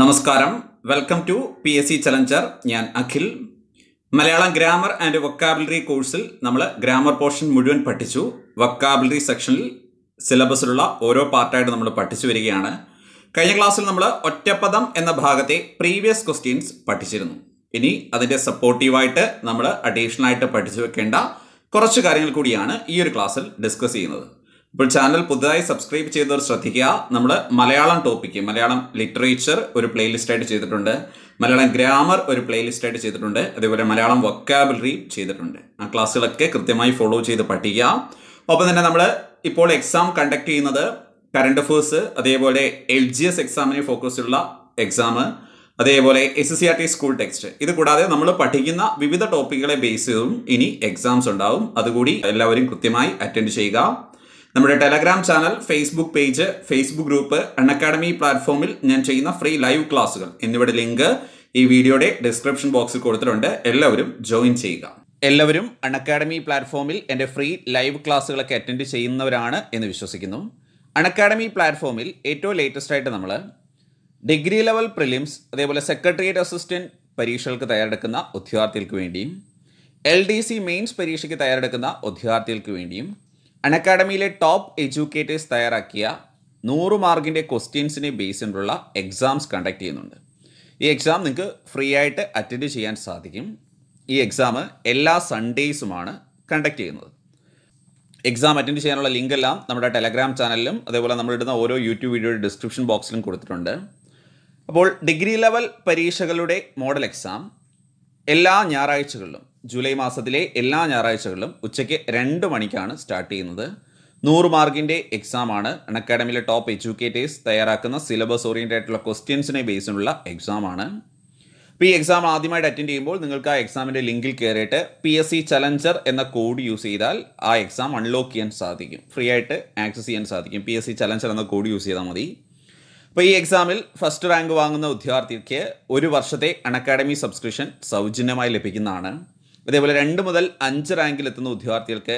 നമസ്കാരം welcome to P S C challenger ഞാൻ Akhil Malayalam grammar and vocabulary കോഴ്സിൽ നമ്മൾ ഗ്രാമർ പോർഷൻ മുഴുവൻ പഠിച്ചു വൊക്കാബുലറി സെക്ഷനിൽ സിലബസിലുള്ള ഓരോ പാർട്ടായിട്ട് നമ്മൾ പഠിച്ചു വരികയാണ് കഴിഞ്ഞ ക്ലാസ്സിൽ നമ്മൾ ഒറ്റപ്പദം എന്ന ഭാഗത്തെ പ്രീവിയസ് ക്വസ്റ്റ്യൻസ് പഠിച്ചിരുന്നു ഇനി അതിൻ്റെ സപ്പോർട്ടീവായിട്ട് നമ്മൾ അഡീഷണലായിട്ട് ആയിട്ട് പഠിച്ചു വെക്കേണ്ട കുറച്ച് കാര്യങ്ങൾ കൂടിയാണ് ഈ ഒരു ക്ലാസ്സിൽ ഡിസ്കസ് ചെയ്യുന്നത് ഇപ്പോൾ ചാനൽ പുതുതായി സബ്സ്ക്രൈബ് ചെയ്തവർ ശ്രദ്ധിക്കുക നമ്മൾ മലയാളം ടോപ്പിക്ക് മലയാളം ലിറ്ററേച്ചർ ഒരു പ്ലേലിസ്റ്റായിട്ട് ചെയ്തിട്ടുണ്ട് മലയാളം ഗ്രാമർ ഒരു പ്ലേലിസ്റ്റായിട്ട് ചെയ്തിട്ടുണ്ട് അതേപോലെ മലയാളം വൊക്കാബുലറി ചെയ്തിട്ടുണ്ട് ആ ക്ലാസ്സുകളൊക്കെ കൃത്യമായി ഫോളോ ചെയ്ത് പഠിക്കുക ഒപ്പം തന്നെ നമ്മൾ ഇപ്പോൾ എക്സാം കണ്ടക്ട് ചെയ്യുന്നത് കറണ്ട് അഫേഴ്സ് അതേപോലെ എൽ ജി എസ് എക്സാമിന് ഫോക്കസ് ഉള്ള എക്സാം അതേപോലെ S C R T school text ഇത് കൂടാതെ നമ്മൾ പഠിക്കുന്ന വിവിധ ടോപ്പിക്കുകളെ ബേസ് ചെയ്തും ഇനി എക്സാംസ് ഉണ്ടാവും അതുകൂടി എല്ലാവരും കൃത്യമായി അറ്റൻഡ് ചെയ്യുക നമ്മുടെ Telegram channel Facebook page Facebook group academy പ്ലാറ്റ്ഫോമിൽ ഞാൻ ചെയ്യുന്ന ഫ്രീ ലൈവ് ക്ലാസ്സുകൾ എന്നിവയുടെ ലിങ്ക് ഈ വീഡിയോയുടെ ഡിസ്ക്രിപ്ഷൻ ബോക്സിൽ കൊടുത്തിട്ടുണ്ട് എല്ലാവരും ജോയിൻ ചെയ്യുക എല്ലാവരും അക്കാഡമി പ്ലാറ്റ്ഫോമിൽ എൻ്റെ ഫ്രീ ലൈവ് ക്ലാസ്സുകളൊക്കെ അറ്റൻഡ് ചെയ്യുന്നവരാണ് എന്ന് വിശ്വസിക്കുന്നു അക്കാഡമി പ്ലാറ്റ്ഫോമിൽ ഏറ്റവും ലേറ്റസ്റ്റ് ആയിട്ട് നമ്മൾ ഡിഗ്രി ലെവൽ പ്രിലിംസ് അതേപോലെ സെക്രട്ടേറിയറ്റ് അസിസ്റ്റൻറ്റ് പരീക്ഷകൾക്ക് തയ്യാറെടുക്കുന്ന ഉദ്യോഗാർത്ഥികൾക്ക് വേണ്ടിയും എൽ ഡി സി മെയിൻസ് പരീക്ഷയ്ക്ക് തയ്യാറെടുക്കുന്ന ഉദ്യോഗാർത്ഥികൾക്ക് വേണ്ടിയും അക്കാഡമിയിലെ ടോപ്പ് എഡ്യൂക്കേറ്റേഴ്സ് തയ്യാറാക്കിയ നൂറ് മാർക്കിൻ്റെ ക്വസ്റ്റ്യൻസിനെ ബേസ് ചെയ്തിട്ടുള്ള എക്സാംസ് കണ്ടക്ട് ചെയ്യുന്നുണ്ട് ഈ എക്സാം നിങ്ങൾക്ക് ഫ്രീ ആയിട്ട് അറ്റൻഡ് ചെയ്യാൻ സാധിക്കും ഈ എക്സാം എല്ലാ സൺഡേയ്സുമാണ് കണ്ടക്ട് ചെയ്യുന്നത് എക്സാം അറ്റൻഡ് ചെയ്യാനുള്ള ലിങ്ക് എല്ലാം നമ്മുടെ ടെലഗ്രാം ചാനലിലും അതേപോലെ നമ്മൾ ഇടുന്ന ഓരോ യൂട്യൂബ് വീഡിയോയുടെ ഡിസ്ക്രിപ്ഷൻ ബോക്സിലും കൊടുത്തിട്ടുണ്ട് അപ്പോൾ ഡിഗ്രി ലെവൽ പരീക്ഷകളുടെ മോഡൽ എക്സാം എല്ലാ ഞായറാഴ്ചകളിലും ജൂലൈ മാസത്തിലെ എല്ലാ ഞായറാഴ്ചകളിലും ഉച്ചയ്ക്ക് രണ്ട് മണിക്കാണ് സ്റ്റാർട്ട് ചെയ്യുന്നത് നൂറ് മാർക്കിൻ്റെ എക്സാമാണ് അക്കാഡമിയിലെ ടോപ്പ് എഡ്യൂക്കേറ്റേഴ്സ് തയ്യാറാക്കുന്ന സിലബസ് ഓറിയൻറ്റഡ് ആയിട്ടുള്ള ക്വസ്റ്റ്യൻസിനെ ബേസിനുള്ള എക്സാമാണ് അപ്പോൾ ഈ എക്സാം ആദ്യമായിട്ട് അറ്റൻഡ് ചെയ്യുമ്പോൾ നിങ്ങൾക്ക് ആ എക്സാമിൻ്റെ ലിങ്കിൽ കയറിയിട്ട് പി എസ് സി ചലഞ്ചർ എന്ന കോഡ് യൂസ് ചെയ്താൽ ആ എക്സാം അൺലോക്ക് ചെയ്യാൻ സാധിക്കും ഫ്രീ ആയിട്ട് ആക്സസ് ചെയ്യാൻ സാധിക്കും പി എസ് സി ചലഞ്ചർ എന്ന കോഡ് യൂസ് ചെയ്താൽ മതി അപ്പോൾ ഈ എക്സാമിൽ ഫസ്റ്റ് റാങ്ക് വാങ്ങുന്ന ഉദ്യോഗാർത്ഥിക്ക് ഒരു വർഷത്തെ അക്കാഡമി സബ്സ്ക്രിപ്ഷൻ സൗജന്യമായി ലഭിക്കുന്നതാണ് അതേപോലെ രണ്ട് മുതൽ അഞ്ച് റാങ്കിലെത്തുന്ന ഉദ്യോഗാർത്ഥികൾക്ക്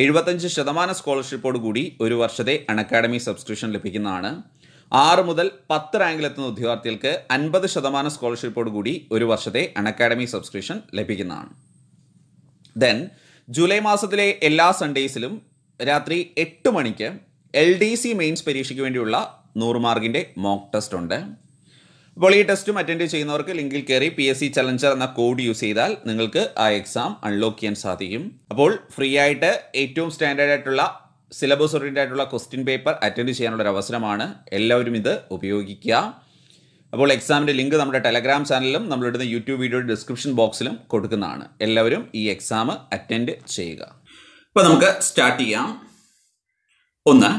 എഴുപത്തഞ്ച് ശതമാനം സ്കോളർഷിപ്പോട് കൂടി ഒരു വർഷത്തെ അൺഅക്കാഡമി സബ്സ്ക്രിപ്ഷൻ ലഭിക്കുന്നതാണ് ആറ് മുതൽ പത്ത് റാങ്കിലെത്തുന്ന ഉദ്യോഗാർത്ഥികൾക്ക് അൻപത് ശതമാനം സ്കോളർഷിപ്പോട് കൂടി ഒരു വർഷത്തെ അൺഅക്കാഡമി സബ്സ്ക്രിപ്ഷൻ ലഭിക്കുന്നതാണ് ദെൻ ജൂലൈ മാസത്തിലെ എല്ലാ സൺഡേസിലും രാത്രി എട്ട് മണിക്ക് എൽ ഡി സി മെയിൻസ് പരീക്ഷയ്ക്ക് വേണ്ടിയുള്ള നൂറ് മാർക്കിൻ്റെ മോക്ക് ടെസ്റ്റ് ഉണ്ട് അപ്പോൾ ഈ ടെസ്റ്റും അറ്റൻഡ് ചെയ്യുന്നവർക്ക് ലിങ്കിൽ കയറി പി എസ് സി ചലഞ്ചർ എന്ന കോഡ് യൂസ് ചെയ്താൽ നിങ്ങൾക്ക് ആ എക്സാം അൺലോക്ക് ചെയ്യാൻ സാധിക്കും അപ്പോൾ ഫ്രീ ആയിട്ട് ഏറ്റവും സ്റ്റാൻഡേർഡ് ആയിട്ടുള്ള സിലബസ് ഓറിയൻ്റ് ആയിട്ടുള്ള ക്വസ്റ്റ്യൻ പേപ്പർ അറ്റൻഡ് ചെയ്യാനുള്ള ഒരു അവസരമാണ് എല്ലാവരും ഇത് ഉപയോഗിക്കുക അപ്പോൾ എക്സാമിൻ്റെ ലിങ്ക് നമ്മുടെ ടെലഗ്രാം ചാനലിലും നമ്മളിടുന്ന യൂട്യൂബ് വീഡിയോയുടെ ഡിസ്ക്രിപ്ഷൻ ബോക്സിലും കൊടുക്കുന്നതാണ് എല്ലാവരും ഈ എക്സാം അറ്റൻഡ് ചെയ്യുക ഇപ്പോൾ നമുക്ക് സ്റ്റാർട്ട് ചെയ്യാം ഒന്ന്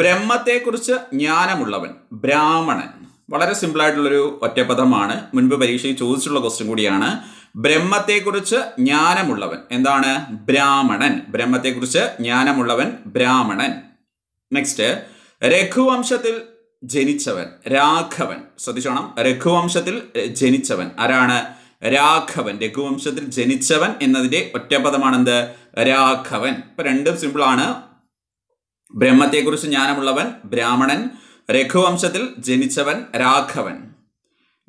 ബ്രഹ്മത്തെക്കുറിച്ച് ജ്ഞാനമുള്ളവൻ ബ്രാഹ്മണൻ വളരെ സിമ്പിളായിട്ടുള്ളൊരു ഒറ്റപദമാണ് മുൻപ് പരീക്ഷയിൽ ചോദിച്ചിട്ടുള്ള ക്വസ്റ്റ്യൻ കൂടിയാണ് ബ്രഹ്മത്തെക്കുറിച്ച് ജ്ഞാനമുള്ളവൻ എന്താണ് ബ്രാഹ്മണൻ ബ്രഹ്മത്തെക്കുറിച്ച് ജ്ഞാനമുള്ളവൻ ബ്രാഹ്മണൻ നെക്സ്റ്റ് രഘുവംശത്തിൽ ജനിച്ചവൻ രാഘവൻ ശ്രദ്ധിച്ചോണം രഘുവംശത്തിൽ ജനിച്ചവൻ ആരാണ് രാഘവൻ രഘുവംശത്തിൽ ജനിച്ചവൻ എന്നതിൻ്റെ ഒറ്റപദമാണെന്ത് രാഘവൻ ഇപ്പൊ രണ്ടും സിമ്പിളാണ് ബ്രഹ്മത്തെക്കുറിച്ച് ജ്ഞാനമുള്ളവൻ ബ്രാഹ്മണൻ രഘുവംശത്തിൽ ജനിച്ചവൻ രാഘവൻ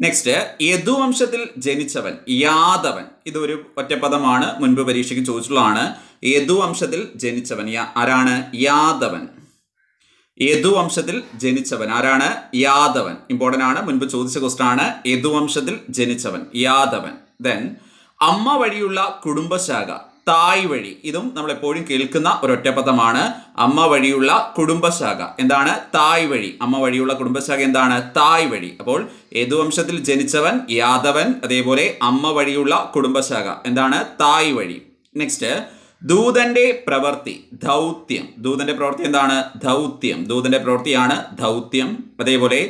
നെക്സ്റ്റ് യദുവംശത്തിൽ ജനിച്ചവൻ യാദവൻ ഇതൊരു ഒറ്റപ്പദമാണ് മുൻപ് പരീക്ഷയ്ക്ക് ചോദിച്ചുള്ളതാണ് യദുവംശത്തിൽ ജനിച്ചവൻ ആരാണ് യാദവൻ യദുവംശത്തിൽ ജനിച്ചവൻ ആരാണ് യാദവൻ ഇമ്പോർട്ടൻ്റ് ആണ് മുൻപ് ചോദിച്ച ക്വസ്റ്റൻ ആണ് യദുവംശത്തിൽ ജനിച്ചവൻ യാദവൻ ദെൻ അമ്മ വഴിയുള്ള കുടുംബശാഖ തായ് വഴി ഇതും നമ്മൾ എപ്പോഴും കേൾക്കുന്ന ഒരു ഒറ്റപ്പദമാണ് അമ്മ വഴിയുള്ള കുടുംബശാഖ എന്താണ് തായ് വഴി അമ്മ വഴിയുള്ള കുടുംബശാഖ എന്താണ് തായ് വഴി അപ്പോൾ ഏതു വംശത്തിൽ ജനിച്ചവൻ യാദവൻ അതേപോലെ അമ്മ വഴിയുള്ള കുടുംബശാഖ എന്താണ് തായ് വഴി നെക്സ്റ്റ് ദൂതന്റെ പ്രവൃത്തി ദൗത്യം ദൂതന്റെ പ്രവൃത്തി എന്താണ് ദൗത്യം ദൂതന്റെ പ്രവൃത്തിയാണ് ദൗത്യം അതേപോലെ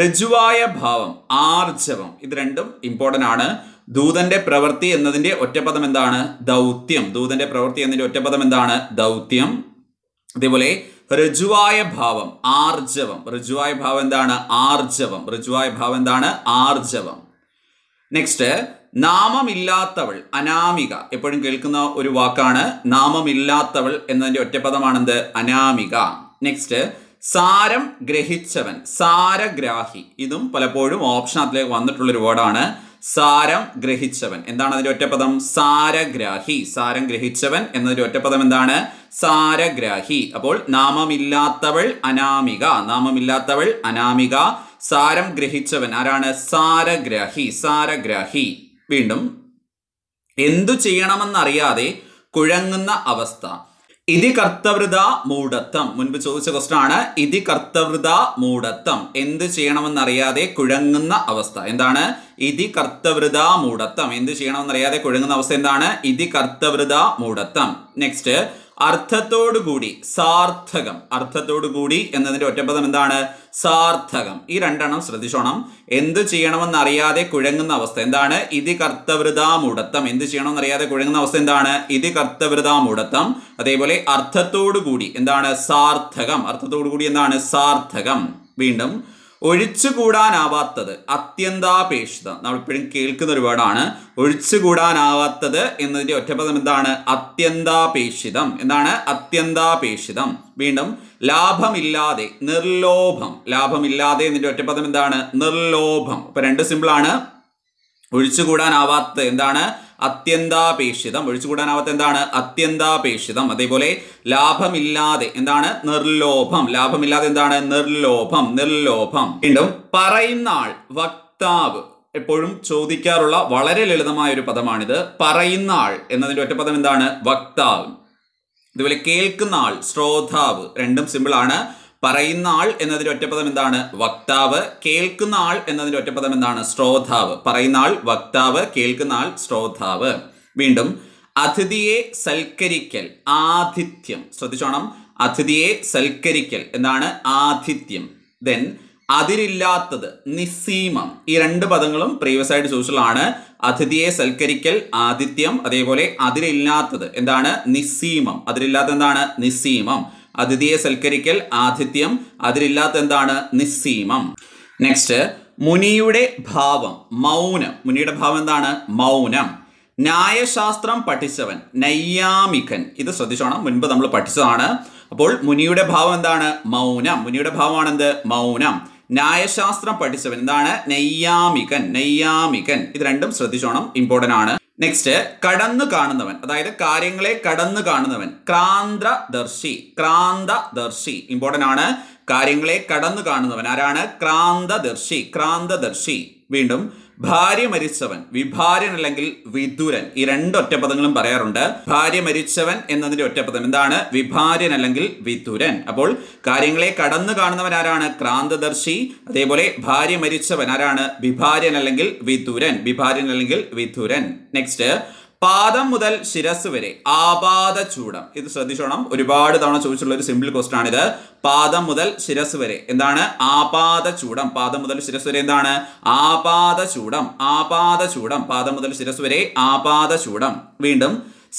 ഋജുവായ ഭാവം ആർജവം ഇത് രണ്ടും ഇമ്പോർട്ടൻ്റ് ആണ് ദൂതന്റെ പ്രവൃത്തി എന്നതിൻ്റെ ഒറ്റപദം എന്താണ് ദൗത്യം ദൂതന്റെ പ്രവൃത്തി എന്നതിൻ്റെ ഒറ്റപദം എന്താണ് ദൗത്യം അതേപോലെ ഋജുവായ ഭാവം ആർജവം ഋജുവായ ഭാവം എന്താണ് ആർജവം ഋജുവായ ഭാവം എന്താണ് ആർജവം നെക്സ്റ്റ് നാമമില്ലാത്തവൾ അനാമിക എപ്പോഴും കേൾക്കുന്ന ഒരു വാക്കാണ് നാമമില്ലാത്തവൾ എന്നതിൻ്റെ ഒറ്റപദമാണെന്ത് അനാമിക നെക്സ്റ്റ് സാരം ഗ്രഹിച്ചവൻ സാരഗ്രാഹി ഇതും പലപ്പോഴും ഓപ്ഷനത്തിലേക്ക് വന്നിട്ടുള്ളൊരു വേർഡാണ് സാരം ഗ്രഹിച്ചവൻ എന്താണ് അതിൻ്റെ ഒറ്റപ്പദം സാരഗ്രാഹി സാരം ഗ്രഹിച്ചവൻ എന്നതിൻ്റെ ഒറ്റപ്പദം എന്താണ് സാരഗ്രാഹി അപ്പോൾ നാമമില്ലാത്തവൾ അനാമിക നാമമില്ലാത്തവൾ അനാമിക സാരം ഗ്രഹിച്ചവൻ ആരാണ് സാരഗ്രാഹി സാരഗ്രാഹി വീണ്ടും എന്തു ചെയ്യണമെന്നറിയാതെ കുഴങ്ങുന്ന അവസ്ഥ ഇതി കർത്തവൃത മൂടത്വം മുൻപ് ചോദിച്ച ക്വസ്റ്റൻ ആണ് ഇതി കർത്തവൃത മൂടത്വം എന്ത് ചെയ്യണമെന്നറിയാതെ കുഴങ്ങുന്ന അവസ്ഥ എന്താണ് ഇതി കർത്തവൃത മൂടത്വം എന്ത് ചെയ്യണമെന്നറിയാതെ കുഴങ്ങുന്ന അവസ്ഥ എന്താണ് ഇതി കർത്തവൃത മൂടത്വം നെക്സ്റ്റ് അർത്ഥത്തോടുകൂടി സാർത്ഥകം അർത്ഥത്തോടുകൂടി എന്നതിൻ്റെ ഒറ്റപ്പദം എന്താണ് സാർത്ഥകം ഈ രണ്ടെണ്ണം ശ്രദ്ധിച്ചോണം എന്ത് ചെയ്യണമെന്നറിയാതെ കുഴങ്ങുന്ന അവസ്ഥ എന്താണ് ഇതി കർത്തവൃതാമുടത്തം എന്ത് ചെയ്യണമെന്നറിയാതെ കുഴങ്ങുന്ന അവസ്ഥ എന്താണ് ഇതി കർത്തവൃതാമുടത്തം അതേപോലെ അർത്ഥത്തോടുകൂടി എന്താണ് സാർത്ഥകം അർത്ഥത്തോടുകൂടി എന്താണ് സാർത്ഥകം വീണ്ടും ഒഴിച്ചുകൂടാനാവാത്തത് അത്യന്താപേക്ഷിതം നമ്മളിപ്പോഴും കേൾക്കുന്ന ഒരു വേർഡാണ് ഒഴിച്ചുകൂടാനാവാത്തത് എന്നതിൻ്റെ ഒറ്റപദം എന്താണ് അത്യന്താപേക്ഷിതം എന്താണ് അത്യന്താപേക്ഷിതം വീണ്ടും ലാഭമില്ലാതെ നിർലോഭം ലാഭമില്ലാതെ എന്നതിൻ്റെ ഒറ്റപദം എന്താണ് നിർലോഭം ഇപ്പൊ രണ്ട് സിമ്പിളാണ് ഒഴിച്ചുകൂടാനാവാത്തത് എന്താണ് അത്യന്താപേക്ഷിതം ഒഴിച്ചുകൂടാനാവാത്ത എന്താണ് അത്യന്താപേക്ഷിതം അതേപോലെ ലാഭമില്ലാതെ എന്താണ് നിർലോഭം ലാഭമില്ലാതെ എന്താണ് നിർലോഭം നിർലോഭം വീണ്ടും പറയുന്ന ആൾ വക്താവ് എപ്പോഴും ചോദിക്കാറുള്ള വളരെ ലളിതമായ ഒരു പദമാണിത് പറയുന്ന ആൾ എന്നതിൻ്റെ ഒറ്റപദം എന്താണ് വക്താവ് അതുപോലെ കേൾക്കുന്ന ആൾ ശ്രോതാവ് രണ്ടും സിമ്പിളാണ് പറയുന്ന ആൾ എന്നതിൻ്റെ ഒറ്റപ്പദം എന്താണ് വക്താവ് കേൾക്കുന്ന ആൾ എന്നതിൻ്റെ ഒറ്റപ്പദം എന്താണ് ശ്രോതാവ് പറയുന്ന ആൾ വക്താവ് കേൾക്കുന്ന ആൾ ശ്രോതാവ് വീണ്ടും അതിഥിയെ സൽക്കരിക്കൽ ആതിഥ്യം ശ്രദ്ധിച്ചോണം അതിഥിയെ സൽക്കരിക്കൽ എന്താണ് ആതിഥ്യം ദെൻ അതിരില്ലാത്തത് നിസീമം ഈ രണ്ട് പദങ്ങളും പ്രീവിയസ് ആയിട്ട് ചോദിച്ചതാണ് അതിഥിയെ സൽക്കരിക്കൽ ആതിഥ്യം അതേപോലെ അതിരില്ലാത്തത് എന്താണ് നിസീമം അതിരില്ലാത്തത് എന്താണ് നിസീമം അതിഥിയെ സൽക്കരിക്കൽ ആതിഥ്യം അതിലില്ലാത്ത എന്താണ് നിസ്സീമം നെക്സ്റ്റ് മുനിയുടെ ഭാവം മൗനം മുനിയുടെ ഭാവം എന്താണ് മൗനം ന്യായശാസ്ത്രം പഠിച്ചവൻ നയ്യാമികൻ ഇത് ശ്രദ്ധിച്ചോണം മുൻപ് നമ്മൾ പഠിച്ചതാണ് അപ്പോൾ മുനിയുടെ ഭാവം എന്താണ് മൗനം മുനിയുടെ ഭാവമാണ് എന്ത് മൗനം ന്യായശാസ്ത്രം പഠിച്ചവൻ എന്താണ് നയ്യാമികൻ നയ്യാമികൻ ഇത് രണ്ടും ശ്രദ്ധിച്ചോണം ഇമ്പോർട്ടൻ്റ് ആണ് നെക്സ്റ്റ് കടന്നു കാണുന്നവൻ അതായത് കാര്യങ്ങളെ കടന്നു കാണുന്നവൻ ക്രാന്തദർശി ക്രാന്തദർശി ഇമ്പോർട്ടൻ്റ് ആണ് കാര്യങ്ങളെ കടന്നു കാണുന്നവൻ ആരാണ് ക്രാന്തദർശി ക്രാന്തദർശി വീണ്ടും ഭാര്യ മരിച്ചവൻ വിഭാര്യൻ അല്ലെങ്കിൽ വിദുരൻ ഈ രണ്ട് പദങ്ങളും പറയാറുണ്ട് ഭാര്യ മരിച്ചവൻ എന്നതിന്റെ ഒറ്റപദം എന്താണ് വിഭാര്യൻ അല്ലെങ്കിൽ വിദുരൻ അപ്പോൾ കാര്യങ്ങളെ കടന്നു കാണുന്നവൻ ആരാണ് ക്രാന്തദർശി അതേപോലെ ഭാര്യ മരിച്ചവൻ ആരാണ് വിഭാര്യൻ അല്ലെങ്കിൽ വിദുരൻ വിഭാര്യൻ അല്ലെങ്കിൽ വിദുരൻ നെക്സ്റ്റ് പാദം മുതൽ ശിരസ് വരെ ആപാദ ചൂടം ഇത് ശ്രദ്ധിച്ചോണം ഒരുപാട് തവണ ചോദിച്ചുള്ള ഒരു സിമ്പിൾ ക്വസ്റ്റൻ ആണിത് പാദം മുതൽ ശിരസ് വരെ എന്താണ് ആപാദ ചൂടം പാദം മുതൽ ശിരസ് വരെ എന്താണ് ആപാദ ചൂടം ആപാദ ചൂടം പാദം മുതൽ ശിരസ് വരെ ആപാദ ചൂടം വീണ്ടും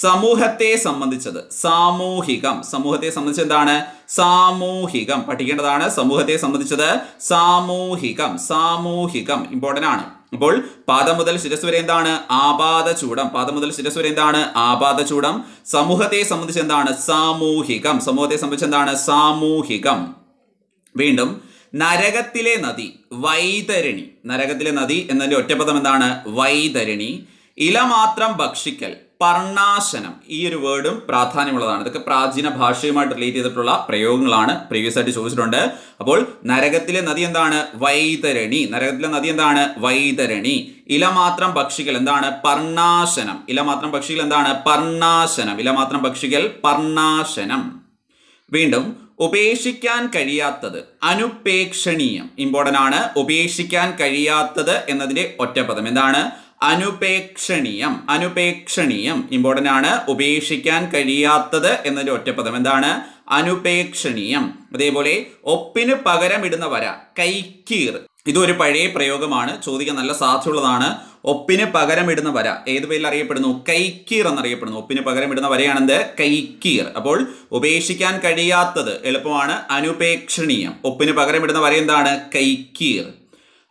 സമൂഹത്തെ സംബന്ധിച്ചത് സാമൂഹികം സമൂഹത്തെ സംബന്ധിച്ച് എന്താണ് സാമൂഹികം പഠിക്കേണ്ടതാണ് സമൂഹത്തെ സംബന്ധിച്ചത് സാമൂഹികം സാമൂഹികം ഇമ്പോർട്ടൻ്റ് ആണ് അപ്പോൾ പാദം മുതൽ ശിരസ് വരെ എന്താണ് ആപാദ ചൂടം പാദം മുതൽ ശിരസ് വരെ എന്താണ് ആപാദ ചൂടം സമൂഹത്തെ സംബന്ധിച്ച് എന്താണ് സാമൂഹികം സമൂഹത്തെ സംബന്ധിച്ച് എന്താണ് സാമൂഹികം വീണ്ടും നരകത്തിലെ നദി വൈതരണി നരകത്തിലെ നദി എന്നതിന്റെ ഒറ്റപദം എന്താണ് വൈതരണി ഇല മാത്രം ഭക്ഷിക്കൽ പർണാശനം ഈ ഒരു വേർഡും പ്രാധാന്യമുള്ളതാണ് ഇതൊക്കെ പ്രാചീന ഭാഷയുമായിട്ട് റിലേറ്റ് ചെയ്തിട്ടുള്ള പ്രയോഗങ്ങളാണ് പ്രീവിയസ് ആയിട്ട് ചോദിച്ചിട്ടുണ്ട് അപ്പോൾ നരകത്തിലെ നദി എന്താണ് വൈതരണി നരകത്തിലെ നദി എന്താണ് വൈതരണി ഇലമാത്രം പക്ഷികൾ എന്താണ് പർണാശനം ഇലമാത്രം പക്ഷികൾ എന്താണ് പർണാശനം ഇലമാത്രം പക്ഷികൾ പർണാശനം വീണ്ടും ഉപേക്ഷിക്കാൻ കഴിയാത്തത് അനുപേക്ഷണീയം ഇമ്പോർട്ടൻ്റ് ആണ് ഉപേക്ഷിക്കാൻ കഴിയാത്തത് എന്നതിൻ്റെ ഒറ്റപദം എന്താണ് അനുപേക്ഷണീയം അനുപേക്ഷണീയം ഇമ്പോർട്ടൻ്റ് ആണ് ഉപേക്ഷിക്കാൻ കഴിയാത്തത് എന്നൊരു ഒറ്റപ്പദം എന്താണ് അനുപേക്ഷണീയം അതേപോലെ ഒപ്പിന് പകരം ഇടുന്ന വര കൈക്കീർ ഇതൊരു പഴയ പ്രയോഗമാണ് ചോദിക്കാൻ നല്ല സാധ്യതയുള്ളതാണ് ഒപ്പിന് പകരം ഇടുന്ന വര ഏത് പേരിൽ അറിയപ്പെടുന്നു കൈക്കീർ എന്നറിയപ്പെടുന്നു ഒപ്പിന് പകരം ഇടുന്ന വരയാണെന്ത് കൈക്കീർ അപ്പോൾ ഉപേക്ഷിക്കാൻ കഴിയാത്തത് എളുപ്പമാണ് അനുപേക്ഷണീയം ഒപ്പിന് പകരം ഇടുന്ന വര എന്താണ് കൈക്കീർ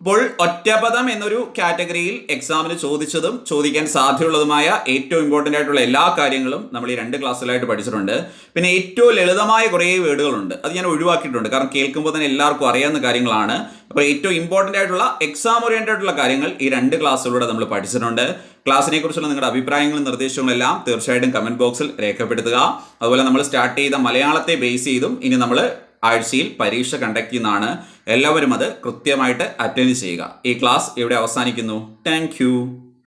അപ്പോൾ ഒറ്റപദം എന്നൊരു കാറ്റഗറിയിൽ എക്സാമിന് ചോദിച്ചതും ചോദിക്കാൻ സാധ്യതയുള്ളതുമായ ഏറ്റവും ഇമ്പോർട്ടൻ്റ് ആയിട്ടുള്ള എല്ലാ കാര്യങ്ങളും നമ്മൾ ഈ രണ്ട് ക്ലാസ്സിലായിട്ട് പഠിച്ചിട്ടുണ്ട് പിന്നെ ഏറ്റവും ലളിതമായ കുറേ വേർഡുകളുണ്ട് അത് ഞാൻ ഒഴിവാക്കിയിട്ടുണ്ട് കാരണം കേൾക്കുമ്പോൾ തന്നെ എല്ലാവർക്കും അറിയാവുന്ന കാര്യങ്ങളാണ് അപ്പോൾ ഏറ്റവും ഇമ്പോർട്ടൻ്റ് ആയിട്ടുള്ള എക്സാം ഓറിയൻറ്റഡ് ആയിട്ടുള്ള കാര്യങ്ങൾ ഈ രണ്ട് ക്ലാസ്സിലൂടെ നമ്മൾ പഠിച്ചിട്ടുണ്ട് ക്ലാസ്സിനെ കുറിച്ചുള്ള നിങ്ങളുടെ അഭിപ്രായങ്ങളും നിർദ്ദേശങ്ങളും എല്ലാം തീർച്ചയായിട്ടും കമൻറ്റ് ബോക്സിൽ രേഖപ്പെടുത്തുക അതുപോലെ നമ്മൾ സ്റ്റാർട്ട് ചെയ്ത മലയാളത്തെ ബേസ് ചെയ്തും ഇനി നമ്മൾ ആഴ്ചയിൽ പരീക്ഷ കണ്ടക്ട് ചെയ്യുന്നതാണ് എല്ലാവരും അത് കൃത്യമായിട്ട് അറ്റൻഡ് ചെയ്യുക ഈ ക്ലാസ് ഇവിടെ അവസാനിക്കുന്നു താങ്ക്